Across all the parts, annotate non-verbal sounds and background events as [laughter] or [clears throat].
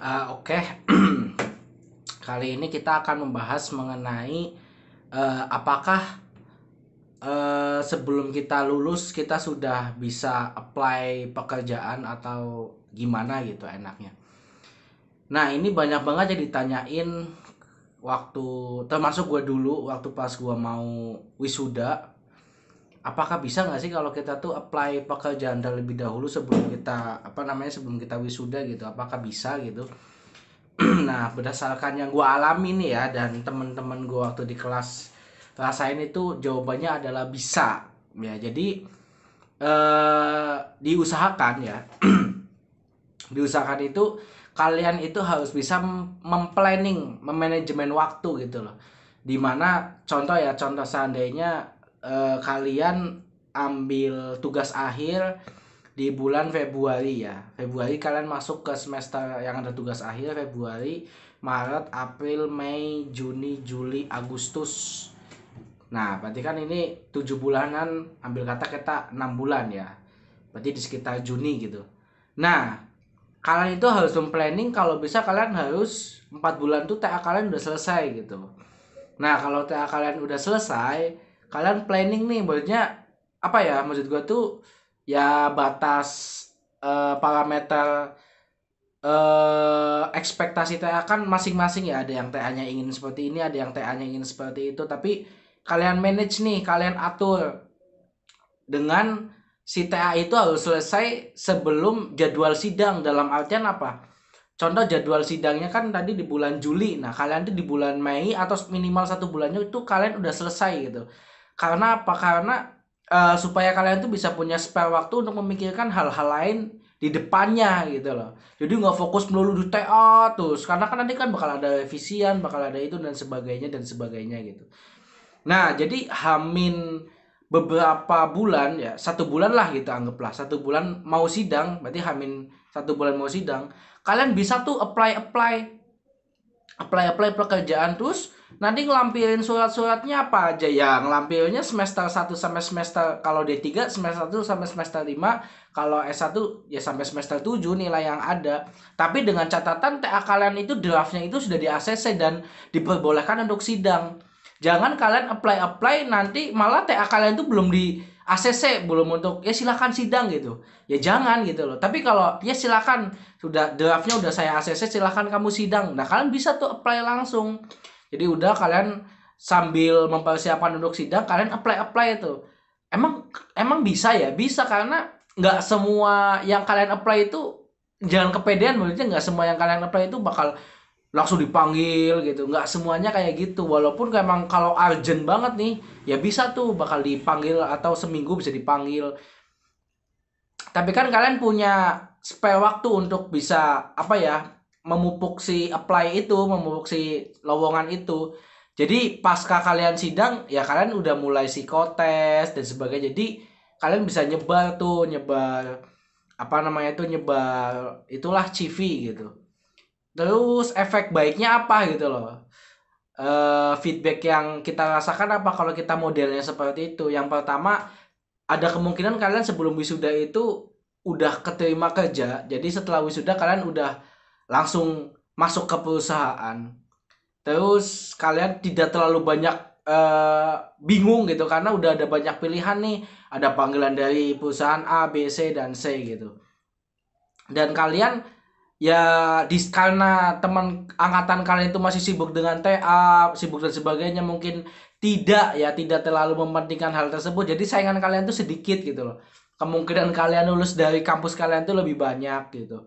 uh, oke okay. [clears throat] kali ini kita akan membahas mengenai uh, apakah uh, sebelum kita lulus kita sudah bisa apply pekerjaan atau gimana gitu enaknya nah ini banyak banget jadi ditanyain waktu termasuk gue dulu waktu pas gue mau wisuda apakah bisa nggak sih kalau kita tuh apply pekerjaan terlebih dahulu sebelum kita apa namanya sebelum kita wisuda gitu apakah bisa gitu [clears throat] nah berdasarkan yang gue alami nih ya dan temen-temen gue waktu di kelas rasain itu jawabannya adalah bisa ya jadi eh, diusahakan ya [clears throat] diusahakan itu kalian itu harus bisa memplanning memanajemen waktu gitu loh dimana contoh ya contoh seandainya eh, kalian ambil tugas akhir di bulan Februari ya. Februari kalian masuk ke semester yang ada tugas akhir Februari, Maret, April, Mei, Juni, Juli, Agustus. Nah, berarti kan ini 7 bulanan ambil kata kita 6 bulan ya. Berarti di sekitar Juni gitu. Nah, kalian itu harus planning kalau bisa kalian harus 4 bulan tuh TA kalian udah selesai gitu. Nah, kalau TA kalian udah selesai, kalian planning nih maksudnya apa ya maksud gue tuh ya batas uh, parameter uh, ekspektasi TA kan masing-masing ya ada yang TA-nya ingin seperti ini ada yang TA-nya ingin seperti itu tapi kalian manage nih kalian atur dengan si TA itu harus selesai sebelum jadwal sidang dalam artian apa contoh jadwal sidangnya kan tadi di bulan Juli nah kalian tuh di bulan Mei atau minimal satu bulannya itu kalian udah selesai gitu karena apa? Karena uh, supaya kalian tuh bisa punya spare waktu untuk memikirkan hal-hal lain di depannya gitu loh. Jadi nggak fokus melulu di TA terus karena kan nanti kan bakal ada revisian, bakal ada itu dan sebagainya dan sebagainya gitu. Nah jadi Hamin beberapa bulan ya satu bulan lah gitu anggaplah satu bulan mau sidang berarti Hamin satu bulan mau sidang kalian bisa tuh apply apply apply apply pekerjaan terus Nanti ngelampirin surat-suratnya apa aja ya? Ngelampirinnya semester 1 sampai semester kalau D3 semester 1 sampai semester 5, kalau S1 ya sampai semester 7 nilai yang ada. Tapi dengan catatan TA kalian itu draftnya itu sudah di ACC dan diperbolehkan untuk sidang. Jangan kalian apply-apply nanti malah TA kalian itu belum di ACC belum untuk ya silakan sidang gitu ya jangan gitu loh tapi kalau ya silakan sudah draftnya udah saya ACC silakan kamu sidang nah kalian bisa tuh apply langsung jadi udah kalian sambil mempersiapkan untuk sidang kalian apply apply itu. Emang emang bisa ya? Bisa karena nggak semua yang kalian apply itu jangan kepedean maksudnya nggak semua yang kalian apply itu bakal langsung dipanggil gitu nggak semuanya kayak gitu walaupun emang kalau urgent banget nih ya bisa tuh bakal dipanggil atau seminggu bisa dipanggil tapi kan kalian punya spare waktu untuk bisa apa ya memupuk si apply itu, memupuk si lowongan itu. Jadi pasca kalian sidang ya kalian udah mulai psikotes dan sebagainya. Jadi kalian bisa nyebar tuh, nyebar apa namanya tuh nyebar itulah CV gitu. Terus efek baiknya apa gitu loh. E, feedback yang kita rasakan apa kalau kita modelnya seperti itu. Yang pertama ada kemungkinan kalian sebelum wisuda itu udah keterima kerja. Jadi setelah wisuda kalian udah langsung masuk ke perusahaan terus kalian tidak terlalu banyak uh, bingung gitu karena udah ada banyak pilihan nih ada panggilan dari perusahaan A B C dan C gitu dan kalian ya di karena teman angkatan kalian itu masih sibuk dengan TA sibuk dan sebagainya mungkin tidak ya tidak terlalu mementingkan hal tersebut jadi saingan kalian tuh sedikit gitu loh kemungkinan kalian lulus dari kampus kalian tuh lebih banyak gitu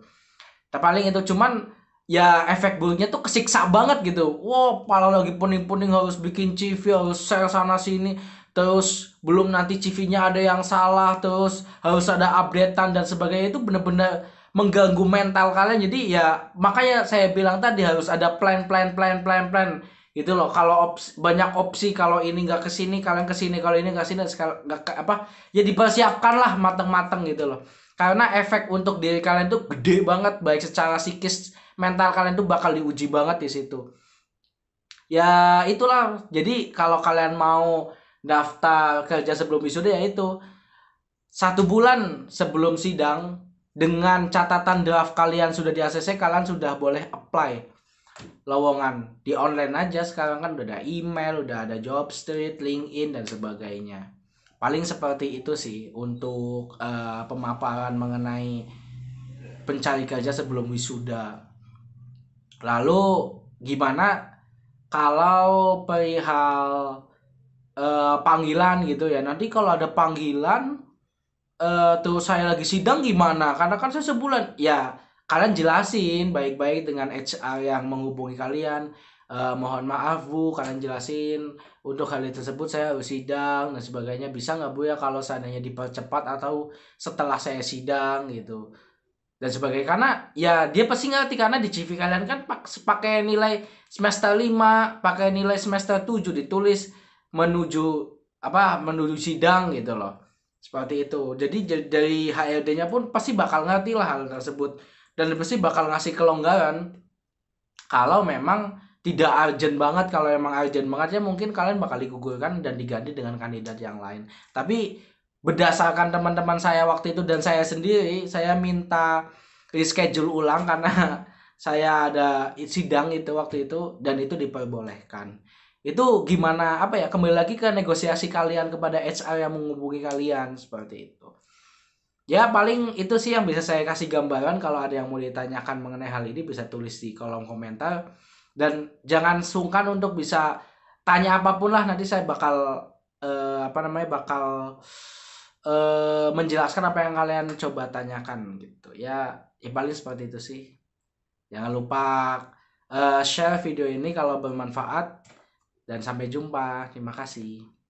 terpaling nah, itu cuman ya efek bulunya tuh kesiksa banget gitu wow pala lagi puning-puning harus bikin CV harus sel sana sini terus belum nanti CV-nya ada yang salah terus harus ada updatean dan sebagainya itu bener-bener mengganggu mental kalian jadi ya makanya saya bilang tadi harus ada plan plan plan plan plan gitu loh kalau opsi, banyak opsi kalau ini nggak kesini kalian kesini kalau ini nggak sini nggak apa ya dipersiapkan lah mateng-mateng gitu loh karena efek untuk diri kalian tuh gede banget baik secara psikis mental kalian tuh bakal diuji banget di situ ya itulah jadi kalau kalian mau daftar kerja sebelum wisuda ya itu satu bulan sebelum sidang dengan catatan draft kalian sudah di ACC kalian sudah boleh apply lowongan di online aja sekarang kan udah ada email udah ada job street linkedin dan sebagainya paling seperti itu sih untuk uh, pemaparan mengenai pencari kerja sebelum wisuda lalu gimana kalau perihal uh, panggilan gitu ya nanti kalau ada panggilan eh, uh, terus saya lagi sidang gimana karena kan saya sebulan ya kalian jelasin baik-baik dengan HR yang menghubungi kalian Uh, mohon maaf Bu, kalian jelasin untuk hal tersebut saya harus sidang dan sebagainya. Bisa nggak Bu ya kalau seandainya dipercepat atau setelah saya sidang gitu dan sebagainya karena ya dia pasti ngerti karena di CV kalian kan pakai nilai semester 5 pakai nilai semester 7 ditulis menuju apa menuju sidang gitu loh seperti itu jadi dari HRD-nya pun pasti bakal ngerti lah hal tersebut dan pasti bakal ngasih kelonggaran kalau memang tidak urgent banget kalau emang urgent banget ya mungkin kalian bakal digugurkan dan diganti dengan kandidat yang lain tapi berdasarkan teman-teman saya waktu itu dan saya sendiri saya minta reschedule ulang karena [laughs] saya ada sidang itu waktu itu dan itu diperbolehkan itu gimana apa ya kembali lagi ke negosiasi kalian kepada HR yang menghubungi kalian seperti itu ya paling itu sih yang bisa saya kasih gambaran kalau ada yang mau ditanyakan mengenai hal ini bisa tulis di kolom komentar dan jangan sungkan untuk bisa tanya apapun lah nanti saya bakal uh, apa namanya bakal uh, menjelaskan apa yang kalian coba tanyakan gitu ya ya paling seperti itu sih jangan lupa uh, share video ini kalau bermanfaat dan sampai jumpa terima kasih